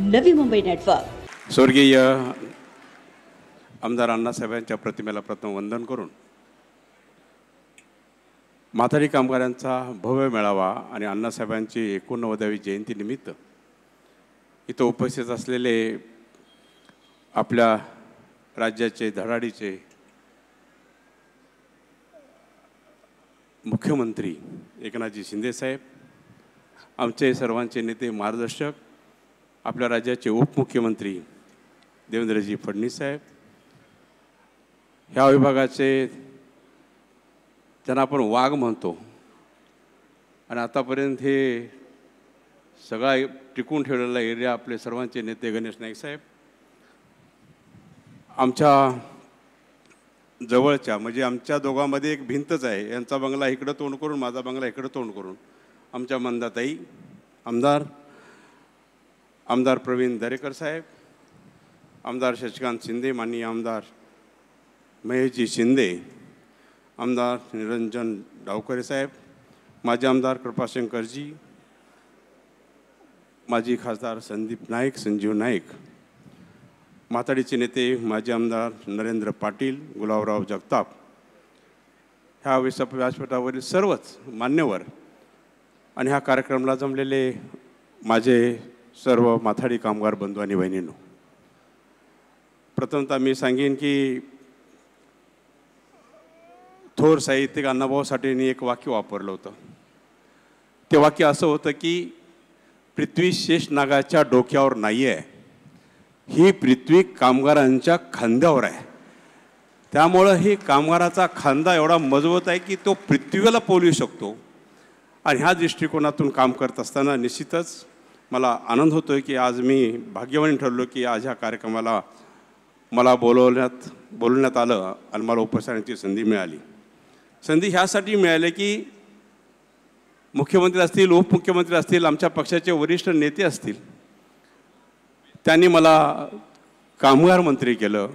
नवी मुंबई नेटवर्क स्वर्गीय आमदार अण्णासाहेबांच्या प्रतिमेला प्रथम वंदन करून म्हातारी कामगारांचा भव्य मेळावा आणि अण्णासाहेबांची एकोणनव्वदावी जयंतीनिमित्त इथं उपस्थित असलेले आपल्या राज्याचे धडाडीचे मुख्यमंत्री एकनाथजी शिंदेसाहेब आमचे सर्वांचे नेते मार्गदर्शक आपल्या राज्याचे उपमुख्यमंत्री देवेंद्रजी फडणवीस साहेब ह्या विभागाचे त्यांना आपण वाघ म्हणतो आणि आतापर्यंत हे सगळा टिकून ठेवलेला एरिया आपले सर्वांचे नेते गणेश नाईक साहेब आमच्या जवळच्या म्हणजे आमच्या दोघांमध्ये एक भिंतच आहे यांचा बंगला इकडं तोंड करून माझा बंगला इकडं तोंड करून आमच्या मंदाताई आमदार आमदार प्रवीण दरेकर साहेब आमदार शशिकांत शिंदे माननीय आमदार महेशजी शिंदे आमदार निरंजन डावकरे साहेब माजी आमदार कृपाशंकरजी माजी खासदार संदीप नाईक संजीव नाईक म्हाताडीचे नेते माजी आमदार नरेंद्र पाटील गुलाबराव जगताप ह्या विस व्यासपीठावरील सर्वच मान्यवर आणि ह्या कार्यक्रमाला जमलेले माझे सर्व माथाडी कामगार बंधू आणि बहिणींनो प्रथमतः मी सांगेन की थोर साहित्यिक अण्णाभाऊ साठेंनी एक वाक्य वापरलं होतं ते वाक्य असं होतं की पृथ्वी शेष नागाच्या डोक्यावर नाही आहे ही पृथ्वी कामगारांच्या खांद्यावर आहे त्यामुळं ही कामगाराचा खांदा एवढा मजबूत आहे की तो पृथ्वीला पोलू शकतो आणि ह्या दृष्टिकोनातून काम करत असताना निश्चितच मला आनंद होतो आहे की आज मी भाग्यवान ठरलो की आज ह्या कार्यक्रमाला मला बोलवण्यात बोलवण्यात आलं आणि मला उपस्थित संधी मिळाली संधी ह्यासाठी मिळाली की मुख्यमंत्री असतील उपमुख्यमंत्री असतील आमच्या पक्षाचे वरिष्ठ नेते असतील त्यांनी मला कामगार मंत्री केलं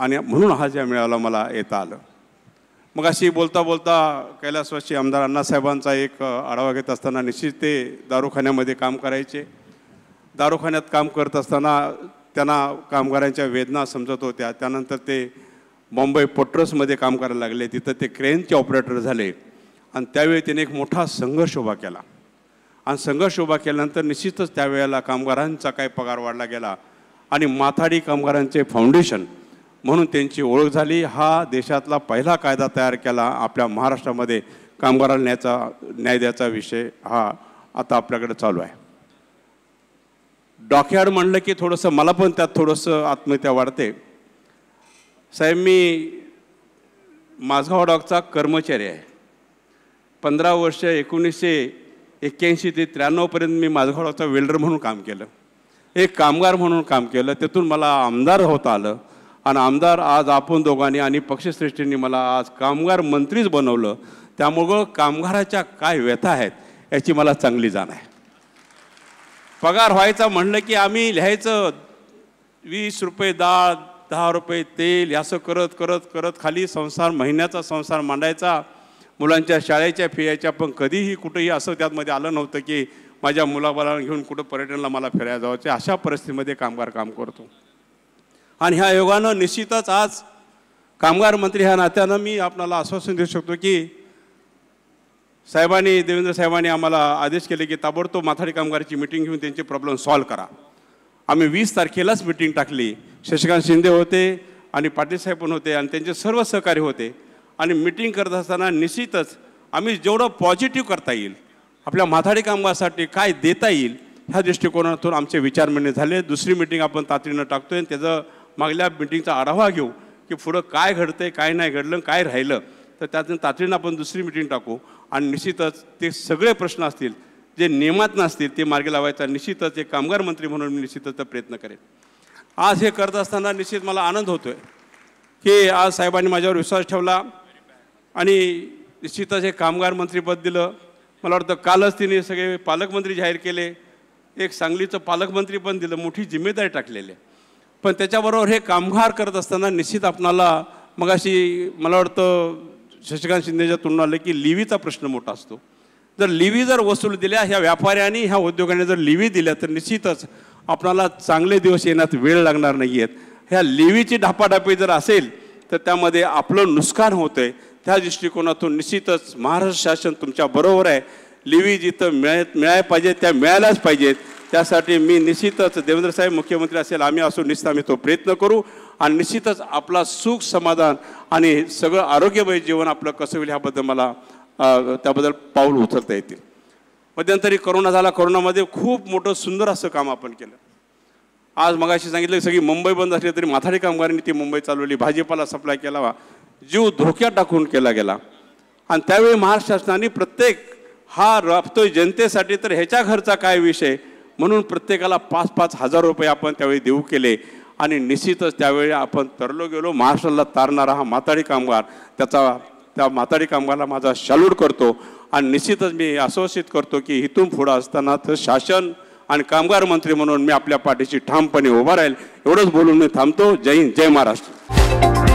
आणि म्हणून हा ज्या मिळाला मला येता आलं मग अशी बोलता बोलता कैलासवासी आमदार अण्णासाहेबांचा एक आढावा घेत असताना निश्चित ते दारूखान्यामध्ये काम करायचे दारूखान्यात काम करत असताना त्यांना कामगारांच्या वेदना समजत होत्या त्यानंतर ते मुंबई पोट्रसमध्ये काम करायला लागले तिथं ते क्रेनचे ऑपरेटर झाले आणि त्यावेळी त्याने एक मोठा संघर्ष उभा केला आणि संघर्ष उभा केल्यानंतर निश्चितच त्यावेळेला कामगारांचा काय पगार वाढला गेला आणि माथाडी कामगारांचे फाउंडेशन म्हणून त्यांची ओळख झाली हा देशातला पहिला कायदा तयार केला आपल्या महाराष्ट्रामध्ये कामगाराला न्यायचा न्याय द्यायचा विषय हा आता आपल्याकडे चालू आहे डॉकयार्ड म्हणलं की थोडंसं मला पण त्यात थोडंसं आत्महत्या वाढते साहेब मी माझगाव डॉकचा कर्मचारी आहे पंधरा वर्ष एकोणीसशे एक्क्याऐंशी ते त्र्याण्णवपर्यंत मी माझगाव डॉकचा वेल्डर म्हणून काम केलं एक कामगार म्हणून काम केलं तेथून मला आमदार होता आलं आणि आमदार आज आपण दोघांनी आणि पक्षश्रेष्ठींनी मला आज कामगार मंत्रीच बनवलं त्यामुळं कामगाराच्या काय व्यथा आहेत याची मला चांगली जाण आहे पगार व्हायचा म्हणलं की आम्ही लिहायचं वीस रुपये डाळ दहा रुपये तेल असं करत करत करत खाली संसार महिन्याचा संसार मांडायचा मुलांच्या शाळेच्या फियाच्या पण कधीही कुठेही असं त्यातमध्ये आलं नव्हतं की माझ्या मुलाबाला घेऊन कुठं पर्यटनला मला फिरायला जायचं अशा परिस्थितीमध्ये कामगार काम करतो आणि ह्या योगानं निश्चितच आज कामगार मंत्री ह्या नात्यानं मी आपणाला आश्वासन देऊ शकतो की साहेबांनी देवेंद्र साहेबांनी आम्हाला आदेश केले की ताबडतोब माथाडी कामगाराची मिटिंग घेऊन त्यांचे प्रॉब्लेम सॉल्व्ह करा आम्ही वीस तारखेलाच मिटिंग टाकली शशिकांत शिंदे होते आणि पाटील साहेब पण होते आणि त्यांचे सर्व सहकारी होते आणि मिटिंग करत असताना निश्चितच आम्ही जेवढं पॉझिटिव्ह करता येईल आपल्या माथाडी कामगारासाठी काय देता येईल ह्या दृष्टिकोनातून आमचे विचार म्हणणे झाले दुसरी मिटिंग आपण तातडीनं टाकतोय त्याचं मागल्या मिटिंगचा आढावा घेऊ की पुढं काय घडतं काय नाही घडलं काय राहिलं तर त्यातून तातडीनं आपण दुसरी मिटिंग टाकू आणि निश्चितच ते सगळे प्रश्न असतील जे नियमात नसतील ते मार्गी लावायचा निश्चितच एक कामगार मंत्री म्हणून मी निश्चितच प्रयत्न करेन आज हे करत असताना निश्चित मला आनंद होतो आहे की आज साहेबांनी माझ्यावर विश्वास ठेवला आणि निश्चितच हे कामगार मंत्रीपद दिलं मला वाटतं कालच तिने सगळे पालकमंत्री जाहीर केले एक सांगलीचं पालकमंत्री पण दिलं मोठी जिम्मेदारी टाकलेली आहे पण त्याच्याबरोबर हे कामगार करत असताना निश्चित आपणाला मग अशी मला वाटतं शशिकांत शिंदेच्या तुलना आलं की लिवीचा प्रश्न मोठा असतो जर लिवी जर वसूल दिल्या ह्या व्यापाऱ्यांनी ह्या उद्योगाने जर लिवी दिल्या तर निश्चितच आपणाला चांगले दिवस येण्यात वेळ लागणार नाही आहेत ह्या लिवीची ढापाढापी जर असेल तर त्यामध्ये आपलं नुकसान होतं आहे त्या दृष्टिकोनातून निश्चितच महाराष्ट्र शासन तुमच्या बरोबर आहे लिवी जिथं मिळत मिळायला पाहिजेत त्या मिळायलाच पाहिजेत त्यासाठी मी निश्चितच देवेंद्रसाहेब मुख्यमंत्री असेल आम्ही असो निश्चित आम्ही तो प्रयत्न करू आणि निश्चितच आपला सुख समाधान आणि सगळं आरोग्यमय जीवन आपलं कसं होईल ह्याबद्दल मला त्याबद्दल पाऊल उचलता येतील मध्यंतरी करोना झाला करोनामध्ये खूप मोठं सुंदर असं काम आपण केलं आज मगाशी सांगितलं सगळी मुंबई बंद असली तरी माथाडी कामगारांनी ती मुंबई चालवली भाजीपाला सप्लाय केला जीव धोक्यात टाकून केला गेला आणि त्यावेळी महाराष्ट्र शासनाने प्रत्येक हा राबतोय जनतेसाठी तर ह्याच्या घरचा काय विषय म्हणून प्रत्येकाला पाच पाच हजार रुपये आपण त्यावेळी देऊ केले आणि निश्चितच त्यावेळी आपण तरलो गेलो महाराष्ट्राला तारणारा हा माताडी कामगार त्याचा त्या माताडी कामगाराला माझा शालूड करतो आणि निश्चितच मी आश्वासित करतो की इथून पुढं असताना तर शासन आणि कामगार मंत्री म्हणून मी आपल्या पाठीशी ठामपणे उभा राहील एवढंच बोलून मी थांबतो जय हिंद जय महाराष्ट्र